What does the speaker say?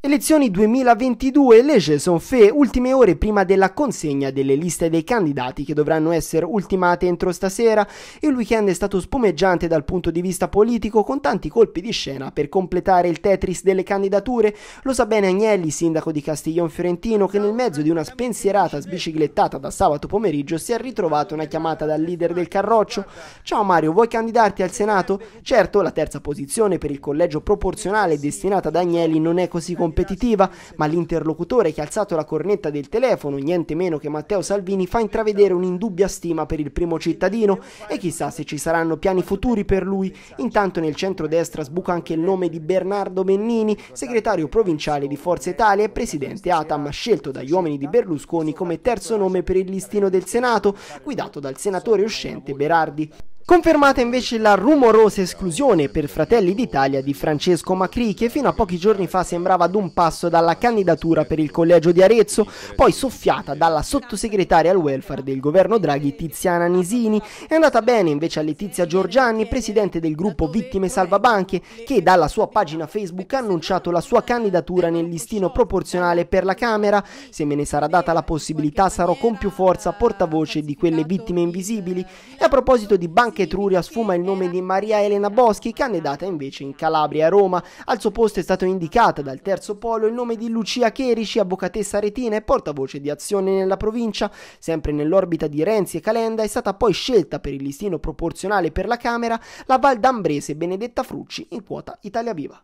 Elezioni 2022, legge sono fe ultime ore prima della consegna delle liste dei candidati che dovranno essere ultimate entro stasera. Il weekend è stato spumeggiante dal punto di vista politico con tanti colpi di scena per completare il Tetris delle candidature. Lo sa bene Agnelli, sindaco di Castiglione Fiorentino, che nel mezzo di una spensierata sbiciclettata da sabato pomeriggio si è ritrovato una chiamata dal leader del Carroccio. Ciao Mario, vuoi candidarti al Senato? Certo, la terza posizione per il collegio proporzionale destinata ad Agnelli non è così complicata competitiva, ma l'interlocutore che ha alzato la cornetta del telefono, niente meno che Matteo Salvini, fa intravedere un'indubbia stima per il primo cittadino e chissà se ci saranno piani futuri per lui. Intanto nel centro-destra sbuca anche il nome di Bernardo Bennini, segretario provinciale di Forza Italia e presidente Atam, scelto dagli uomini di Berlusconi come terzo nome per il listino del Senato, guidato dal senatore uscente Berardi. Confermata invece la rumorosa esclusione per Fratelli d'Italia di Francesco Macri che fino a pochi giorni fa sembrava ad un passo dalla candidatura per il collegio di Arezzo, poi soffiata dalla sottosegretaria al welfare del governo Draghi Tiziana Nisini. È andata bene invece a Letizia Giorgiani, presidente del gruppo Vittime Salvabanche, che dalla sua pagina Facebook ha annunciato la sua candidatura nel listino proporzionale per la Camera. Se me ne sarà data la possibilità sarò con più forza portavoce di quelle vittime invisibili. E a proposito di Banca anche Etruria sfuma il nome di Maria Elena Boschi, candidata invece in Calabria e Roma. Al suo posto è stato indicata dal terzo polo il nome di Lucia Cherici, avvocatessa retina e portavoce di azione nella provincia. Sempre nell'orbita di Renzi e Calenda è stata poi scelta per il listino proporzionale per la Camera la Val d'Ambrese Benedetta Frucci in quota Italia Viva.